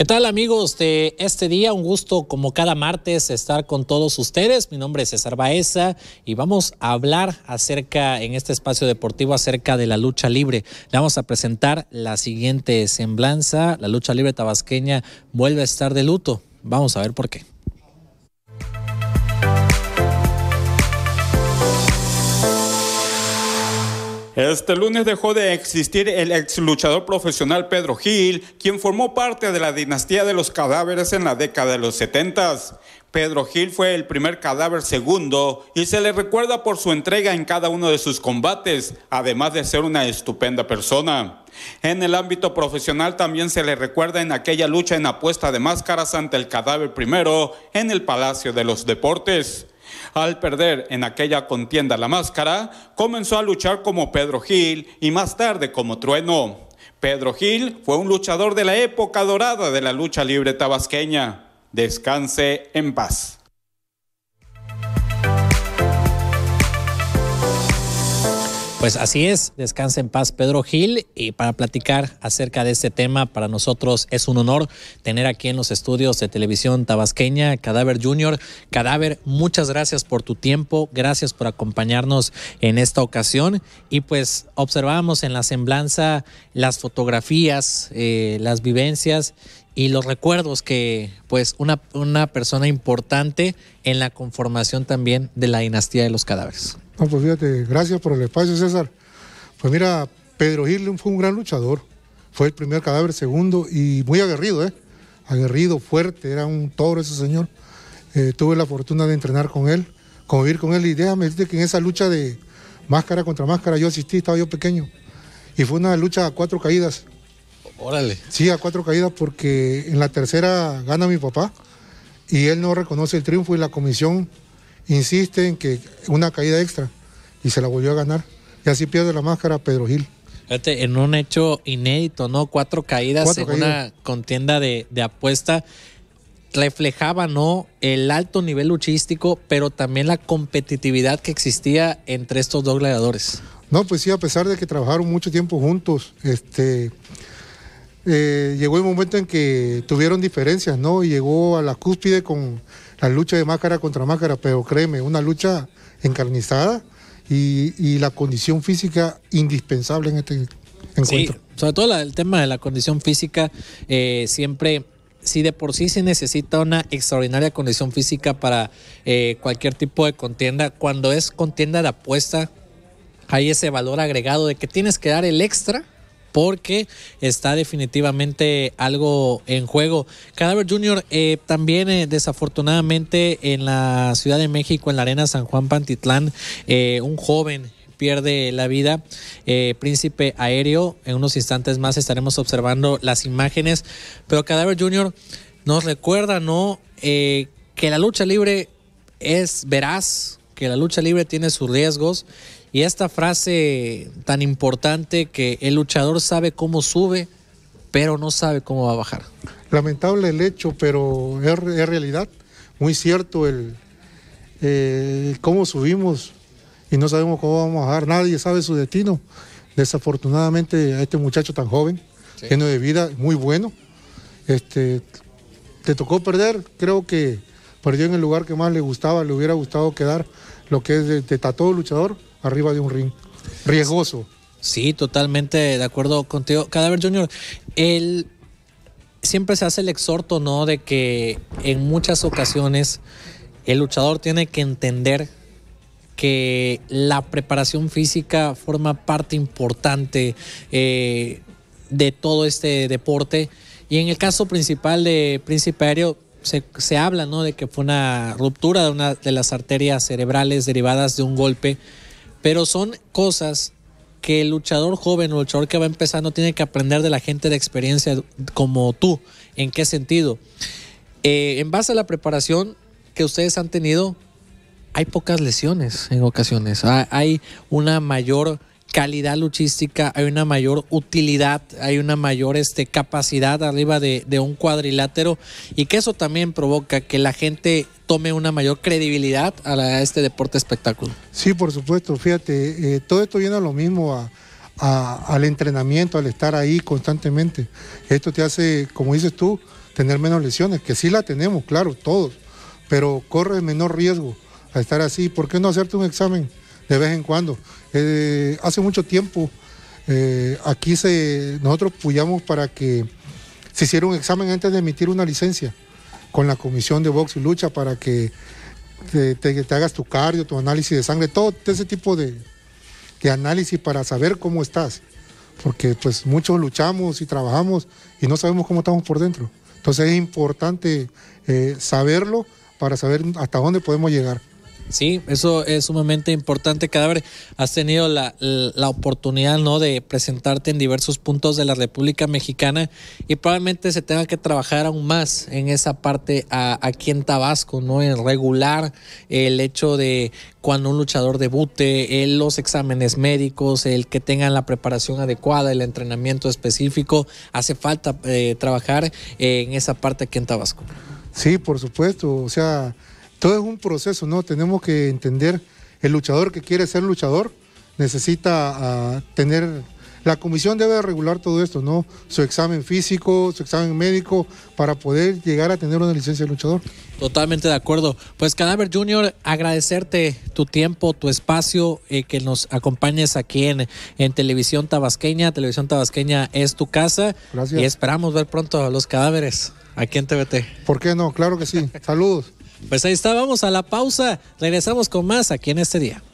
¿Qué tal amigos de este día? Un gusto como cada martes estar con todos ustedes. Mi nombre es César Baeza y vamos a hablar acerca en este espacio deportivo acerca de la lucha libre. Le vamos a presentar la siguiente semblanza. La lucha libre tabasqueña vuelve a estar de luto. Vamos a ver por qué. Este lunes dejó de existir el ex luchador profesional Pedro Gil, quien formó parte de la dinastía de los cadáveres en la década de los 70. Pedro Gil fue el primer cadáver segundo y se le recuerda por su entrega en cada uno de sus combates, además de ser una estupenda persona. En el ámbito profesional también se le recuerda en aquella lucha en apuesta de máscaras ante el cadáver primero en el Palacio de los Deportes. Al perder en aquella contienda la máscara, comenzó a luchar como Pedro Gil y más tarde como Trueno. Pedro Gil fue un luchador de la época dorada de la lucha libre tabasqueña. Descanse en paz. Pues así es, descansa en paz Pedro Gil y para platicar acerca de este tema, para nosotros es un honor tener aquí en los estudios de televisión tabasqueña Cadáver Junior. Cadáver, muchas gracias por tu tiempo, gracias por acompañarnos en esta ocasión y pues observamos en la semblanza las fotografías, eh, las vivencias y los recuerdos que pues una, una persona importante en la conformación también de la dinastía de los cadáveres. No, pues fíjate, gracias por el espacio, César. Pues mira, Pedro Gil fue un gran luchador. Fue el primer cadáver, segundo, y muy aguerrido, ¿eh? Aguerrido, fuerte, era un toro ese señor. Eh, tuve la fortuna de entrenar con él, convivir con él, y déjame decirte que en esa lucha de máscara contra máscara yo asistí, estaba yo pequeño. Y fue una lucha a cuatro caídas. Órale. Sí, a cuatro caídas, porque en la tercera gana mi papá y él no reconoce el triunfo y la comisión insiste en que una caída extra y se la volvió a ganar. Y así pierde la máscara Pedro Gil. en un hecho inédito, ¿no? Cuatro caídas en una contienda de, apuesta reflejaba no el alto nivel luchístico, pero también la competitividad que existía entre estos dos gladiadores. No, pues sí, a pesar de que trabajaron mucho tiempo juntos, este eh, llegó el momento en que tuvieron diferencias, ¿no? llegó a la cúspide con la lucha de máscara contra máscara, pero créeme, una lucha encarnizada y, la condición física indispensable en este encuentro. sobre todo el tema de la condición física, eh, siempre si de por sí se necesita una extraordinaria condición física para eh, cualquier tipo de contienda, cuando es contienda de apuesta, hay ese valor agregado de que tienes que dar el extra porque está definitivamente algo en juego. Cadaver Junior eh, también eh, desafortunadamente en la Ciudad de México, en la Arena San Juan Pantitlán, eh, un joven pierde la vida. príncipe aéreo, en unos instantes más estaremos observando las imágenes, pero Cadaver Jr. nos recuerda, ¿no? que la lucha libre es veraz, que la lucha libre tiene sus riesgos y esta frase tan importante que el luchador sabe cómo sube, pero no sabe cómo va a bajar. Lamentable el hecho, pero es, realidad. Muy cierto el eh, cómo subimos y no sabemos cómo vamos a bajar. Nadie sabe su destino. Desafortunadamente a este muchacho tan joven, lleno de vida, muy bueno. Este, te tocó perder, creo que perdió en el lugar que más le gustaba, le hubiera gustado quedar, lo que es de, tató luchador arriba de un ring. Riesgoso. Sí, totalmente de acuerdo contigo. Cadáver Junior, él siempre se hace el exhorto, ¿no? De que en muchas ocasiones el luchador tiene que entender que la preparación física forma parte importante eh, de todo este deporte. Y en el caso principal de Príncipe Aéreo, se, se, habla ¿no? de que fue una ruptura de una de las arterias cerebrales derivadas de un golpe pero son cosas que el luchador joven o el luchador que va empezando tiene que aprender de la gente de experiencia como tú. ¿En qué sentido? Eh, en base a la preparación que ustedes han tenido, hay pocas lesiones en ocasiones. Hay una mayor calidad luchística, hay una mayor utilidad, hay una mayor este, capacidad arriba de, un cuadrilátero y que eso también provoca que la gente tome una mayor credibilidad a, este deporte espectáculo. Sí, por supuesto, fíjate, eh, todo esto viene a lo mismo a, al entrenamiento, al estar ahí constantemente. Esto te hace, como dices tú, tener menos lesiones, que sí la tenemos, claro, todos, pero corre menor riesgo a estar así. ¿Por qué no hacerte un examen? de vez en cuando. Eh, hace mucho tiempo eh, aquí se, nosotros apoyamos para que se hiciera un examen antes de emitir una licencia con la comisión de box y lucha para que te, hagas tu cardio, tu análisis de sangre, todo ese tipo de, análisis para saber cómo estás. Porque pues muchos luchamos y trabajamos y no sabemos cómo estamos por dentro. Entonces es importante eh, saberlo para saber hasta dónde podemos llegar. Sí, eso es sumamente importante, Cadáver. Has tenido la, oportunidad, ¿no?, de presentarte en diversos puntos de la República Mexicana y probablemente se tenga que trabajar aún más en esa parte aquí en Tabasco, ¿no?, en regular el hecho de cuando un luchador debute, los exámenes médicos, el que tengan la preparación adecuada, el entrenamiento específico. Hace falta eh, trabajar en esa parte aquí en Tabasco. Sí, por supuesto. O sea todo es un proceso, ¿no? Tenemos que entender, el luchador que quiere ser luchador necesita ah, tener... La comisión debe regular todo esto, ¿no? Su examen físico, su examen médico, para poder llegar a tener una licencia de luchador. Totalmente de acuerdo. Pues Cadáver Junior, agradecerte tu tiempo, tu espacio, eh, que nos acompañes aquí en, en, Televisión Tabasqueña. Televisión Tabasqueña es tu casa. Gracias. Y esperamos ver pronto a los cadáveres aquí en TVT. ¿Por qué no? Claro que sí. Saludos. Pues ahí está, vamos a la pausa. Regresamos con más aquí en este día.